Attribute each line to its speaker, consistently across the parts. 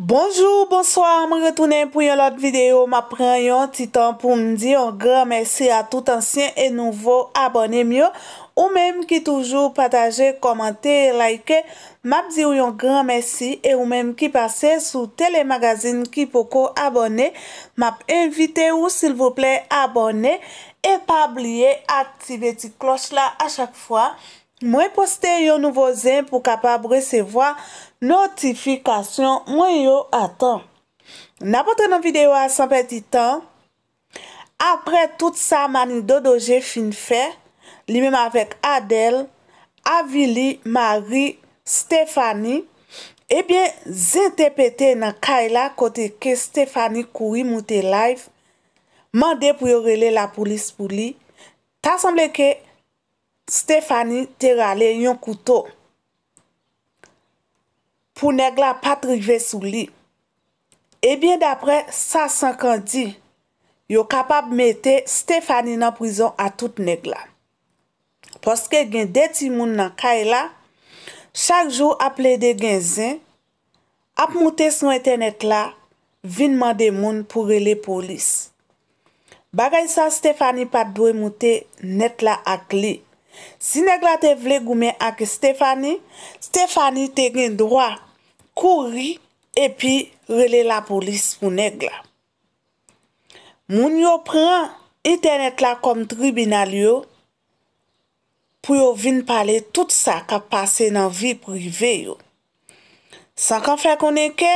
Speaker 1: Bonjour, bonsoir, me retounen pou yon lot videyo. Ma pren yon titan pou mdi yon gran mersi a tout ansyen e nouvo abonem yo. Ou mem ki toujou pataje, komante, laike. Map di ou yon gran mersi e ou mem ki pase sou telemagazin ki poko abone. Map invite ou sil vople abone. E pa ablie aktive ti klos la a chak fwa. Mwen poste yo nouvo zem pou kapab resevoa notifikasyon mwen yo atan. N apote nou videwa san peti tan, apre tout sa mani dodoje fin fe, li men ma vek Adel, Avili, Mari, Stefani, ebyen zente pete nan kaila kote ke Stefani koui moute live, mande pou yo rele la polis pou li, ta sanble ke, Stefani te rale yon koutou pou negla pat rive sou li. Ebyen dapre 150, yo kapab mete Stefani nan prizon a tout negla. Poske gen deti moun nan kay e la, chak jou ap le de gen zin, ap moutes nou ete net la, vinman de moun pou rele polis. Bagay san Stefani pat dwe moutes net la ak li. Si neg la te vle goumen ak Stefani, Stefani te gen doa kouri epi rele la polis pou neg la. Moun yo prean internet la kom tribunal yo pou yo vin pale tout sa ka pase nan vi prive yo. San kan fe konen ke,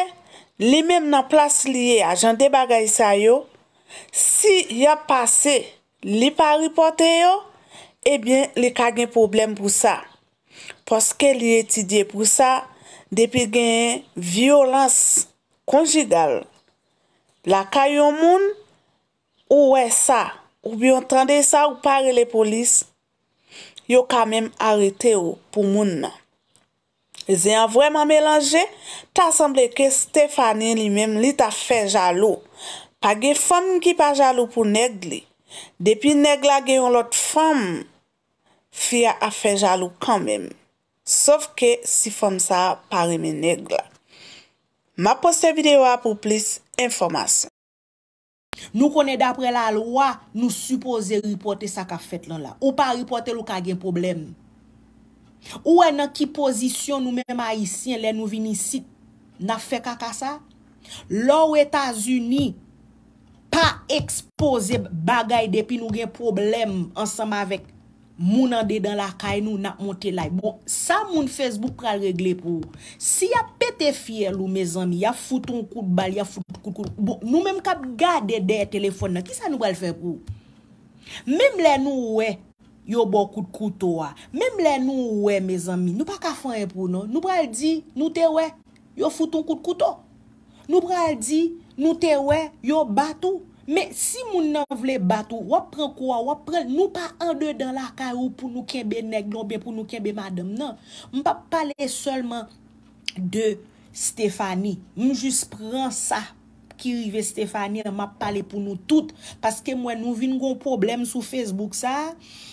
Speaker 1: li mem nan plas liye ajande bagay sa yo, si ya pase li pa ripote yo, Ebyen, eh li ka gen problem pou sa. Poske li etidye pou sa, depi gen yon violans konjidal. La ka yon moun, ou we sa, ou bi yon tende sa, ou pare le polis, yo kamem arete ou pou moun nan. Ze yon vweman melange, ta semble ke Stefani li men li ta fe jalo. Page fom ki pa jalo pou neg li. Depi neg la gen yon lot fom, Fia a fe jalou kanmèm. Sof ke, si fòm sa, pari mè neg la. Ma poste videyo a pou plis informasyon.
Speaker 2: Nou konè dapre la lwa, nou suppose ripote sa ka fèt lan la. Ou pa ripote lou ka gen problem. Ouè e nan ki pozisyon nou mèm a isyen lè nou vini sit na fèt kaka sa? Lou Etasuni pa expose bagay depi nou gen problem ansam avèk. Moun ande dan la kay nou, nak monte lay. Bon, sa moun Facebook pral regle pou. Si ya pete fiyel ou, me zanmi, ya foutoun kout bal, ya foutoun kout kout. Bon, nou menm kap gade deye telefon nan. Ki sa nou pral fe pou? Mem le nou ouwe, yo bon kout kout ouwa. Mem le nou ouwe, me zanmi, nou pa ka fany pou nou. Nou pral di, nou te ouwe, yo foutoun kout kout ou. Nou pral di, nou te ouwe, yo bat ou. Men, si moun nan vle bat ou, wap pren kwa, wap pren, nou pa an de dan la ka ou pou nou kebe neg, nou be pou nou kebe madem, nan. Mwen pa pale selle man de Stefani. Mwen jis pren sa ki rive Stefani, mwen pale pou nou tout. Paske mwen nou vi nou kon problem sou Facebook sa.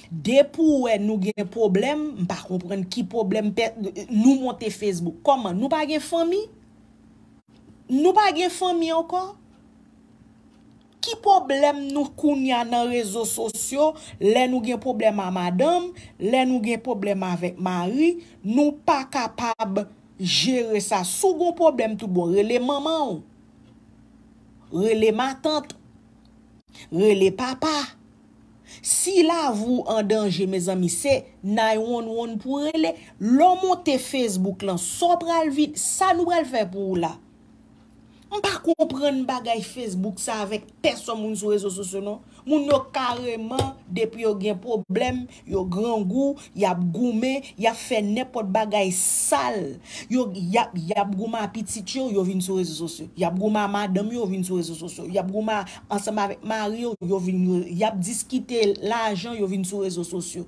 Speaker 2: Depou wè nou gen problem, mwen pa kompren ki problem nou monte Facebook. Koman, nou pa gen fomi? Nou pa gen fomi ankon? problem nou koun ya nan rezo sosyo, le nou gen problem a madame, le nou gen problem avek mari, nou pa kapab jere sa sou goun problem tout bon, rele maman rele ma tante rele papa si la vou an denje me zami se nay won won pou rele lomote facebook lan sopral vit, sa nou el fe pou la Mpa kompren bagay Facebook sa avèk tè son moun sou rezo sosyo non? Moun yo kareman depi yo gen problem, yo gran gou, yap goume, yap fè nepot bagay sal. Yo yap gouma pitit yo, yo vin sou rezo sosyo. Yap gouma madame yo vin sou rezo sosyo. Yap gouma ansèm avèk mar yo, yo vin, yap diskite l'ajan yo vin sou rezo sosyo.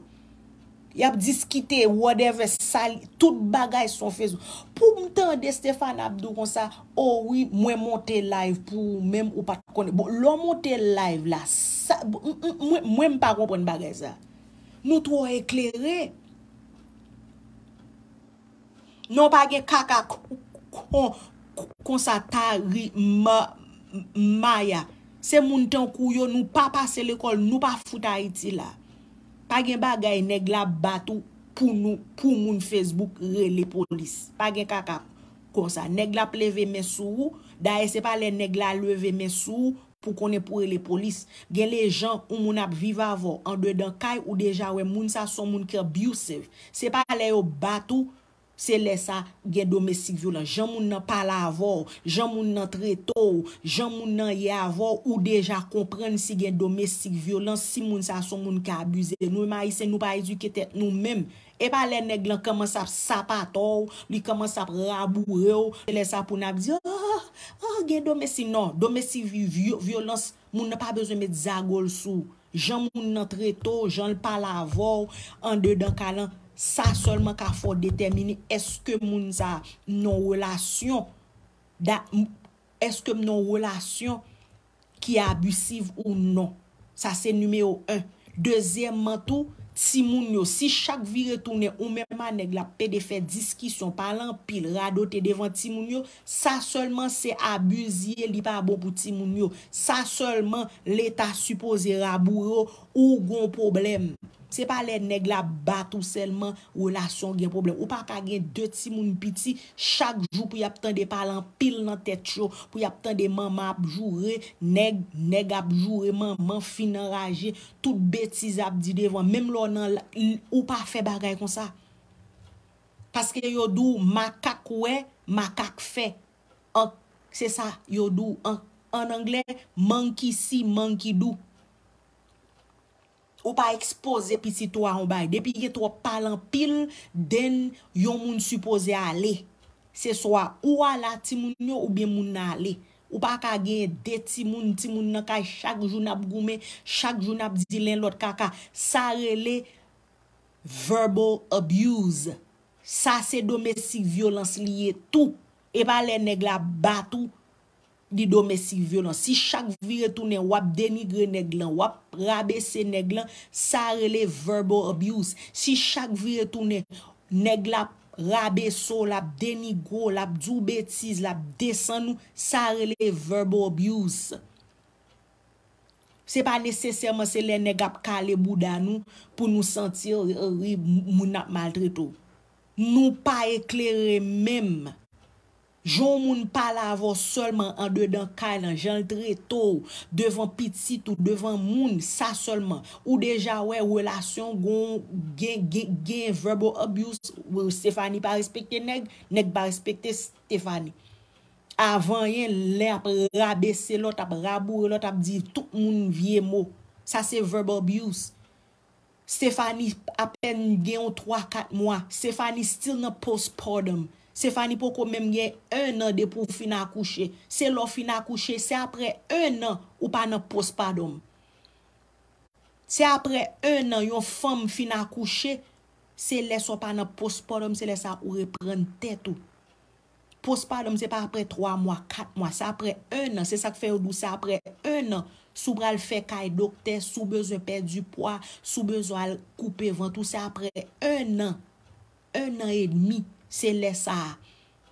Speaker 2: Yap diskite, whatever, sali, tout bagay son fezo. Pou mte de Stéphane Abdou kon sa, oh oui, mwen monte live pou mèm ou pa konen. Bon, lò monte live la, mwen mpa konpon bagay sa. Mwen two eklerè. Non pa ge kaka kon sa tari maya. Se mwen ten kou yo nou pa pase l'ekol, nou pa foute Haiti la. Pa gen bagay, neg la batou pou nou, pou moun Facebook re le polis. Pa gen kaka, kon sa. Neg la pleve mesou, daye se pa le neg la leve mesou pou konen pou re le polis. Gen le jan pou moun ap viva avon, an de dan kay ou deja we moun sa son moun ki abusive. Se pa le yo batou, Se lesa gen domestik violans Jan moun nan pala avor Jan moun nan tre to Jan moun nan ye avor Ou deja kompren si gen domestik violans Si moun sa son moun ki abuze Nou ma yise nou pa yise ki tet nou mem Epa le neg lan koman sap sap ator Li koman sap rabou reo Se lesa pou nan di ah, ah, ah, Gen domestik non Domestik violans moun nan pa bezon met zagol sou Jan moun nan tre to Jan l pala avor An de dan kalan Sa solman ka fòl detemini eske moun za non relasyon non ki abusiv ou non. Sa se numeo 1. Dezemman tou, ti moun yo. Si chak vi retounen ou mèman neg la pè de fè diski son palan pi radote devan ti moun yo, sa solman se abuzi li pa bo pou ti moun yo. Sa solman l'état suppose rabouro ou gon probleme. Se pa le neg la bat ou selman, ou la son gen problem. Ou pa ka gen de ti mouni piti, chak jou pou yap tan de palan pil nan tet chou, pou yap tan de man ap jure, neg, neg ap jure, man finan raje, tout beti zap di devan, ou pa fe bagay kon sa. Paske yo dou, makak we, makak fe. Se sa, yo dou, an angle, man ki si, man ki dou. Ou pa expose pi si tou a on bay. Depi gen tou a palan pil den yon moun suppose a le. Se so a ou a la ti moun yo ou ben moun a le. Ou pa ka gen deti moun, ti moun nan kay chak joun ap goume, chak joun ap zilen lot kaka. Sa re le verbal abuse. Sa se domestik violans liye tou. E pa le neg la batou tou. Di domesik vyo lan. Si chak vye toune wap denigre neg lan, wap rabe se neg lan, sa rele verbal abuse. Si chak vye toune neg lap rabe so, lap denigro, lap djou betiz, lap desan nou, sa rele verbal abuse. Se pa neseser man se le neg ap kale bouda nou, pou nou senti ou euh, rib euh, moun ap maltrito. Nou pa eklere mem moun. Joun moun pala avos solman an de dan kay nan jantre to, devan pitit ou devan moun sa solman. Ou deja wey, wèlasyon gwen verbal abuse, wèl Stéphanie pa respekte neg, neg pa respekte Stéphanie. Avanyen lè ap rabese lot ap rabou, lot ap di tout moun vie mò. Sa se verbal abuse. Stéphanie apen gen yon 3-4 mwa. Stéphanie still nan postpartum. Se fany pou kon menm gen 1 an depou fin akouche. Se lò fin akouche, se apre 1 an ou pa nan pospadom. Se apre 1 an yon fom fin akouche, se leso pa nan pospadom, se lesa ou repren tetou. Pospadom se pa apre 3 mwa, 4 mwa. Se apre 1 an, se sak fe yon dou, se apre 1 an, sou bral fe kay dokte, sou bezon pe du poa, sou bezon al koupe vantou. Se apre 1 an, 1 an et demi. se lè sa.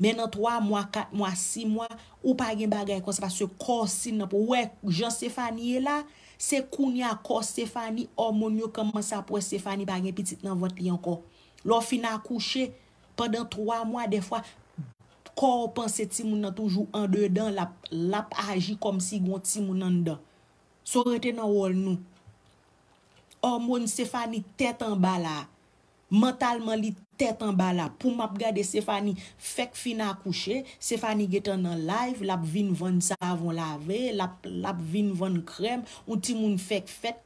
Speaker 2: Mè nan 3, mwa 4, mwa 6 mwa, ou pa gen bagay kon se pa se kor sin nan pou. Ouè, Jean-Séphanie yè la, se koun ya kor Séphanie, hormon yo kaman sa pou Séphanie bagay pitit nan vòt li yon kor. Lò fin nan kouché pèndan 3 mwa, de fwa kor o panse ti moun nan toujou an dè dan, la pa agi kom si gwen ti moun nan dan. So rete nan wòl nou. Hormon Séphanie tèt an ba la. Mentalman li Tetan ba la pou map gade Sefani fek fina akouche, Sefani getan nan live, lap vin van savon lave, lap vin van krem, ou ti moun fek fet,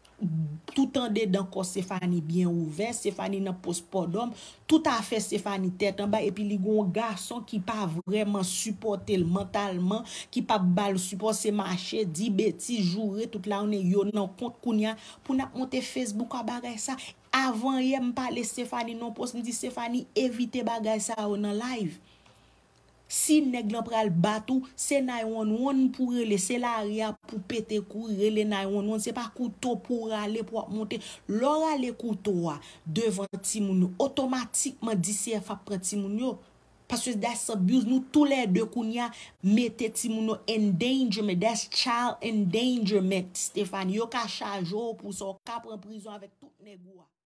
Speaker 2: tout an dedan kon Sefani bien ouve, Sefani nan pospon dom, tout a fe Sefani tetan ba, epi li gon gason ki pa vreman supporte mentalman, ki pa bal supporte se mache, di beti, jure, tout la ou ne yon non, nan kont kounya pou nap monte Facebook a bagay sa. avan ye mpa le Stefani non pos, mdi Stefani evite bagay sa ou nan live. Si neg lopral batou, se nayon won pou rele, se la ria pou pete kou rele nayon won, se pa koutou pou rale pou ap monte, lora le koutou wa, devan ti moun yo, otomatikman disi e fa pre ti moun yo, paswè se desi abuse nou, tou le de kou nya, mette ti moun yo endange me, desi chal endange me, Stefani yo ka chal jo pou so, yo ka pren prizon avèk tout negou wa.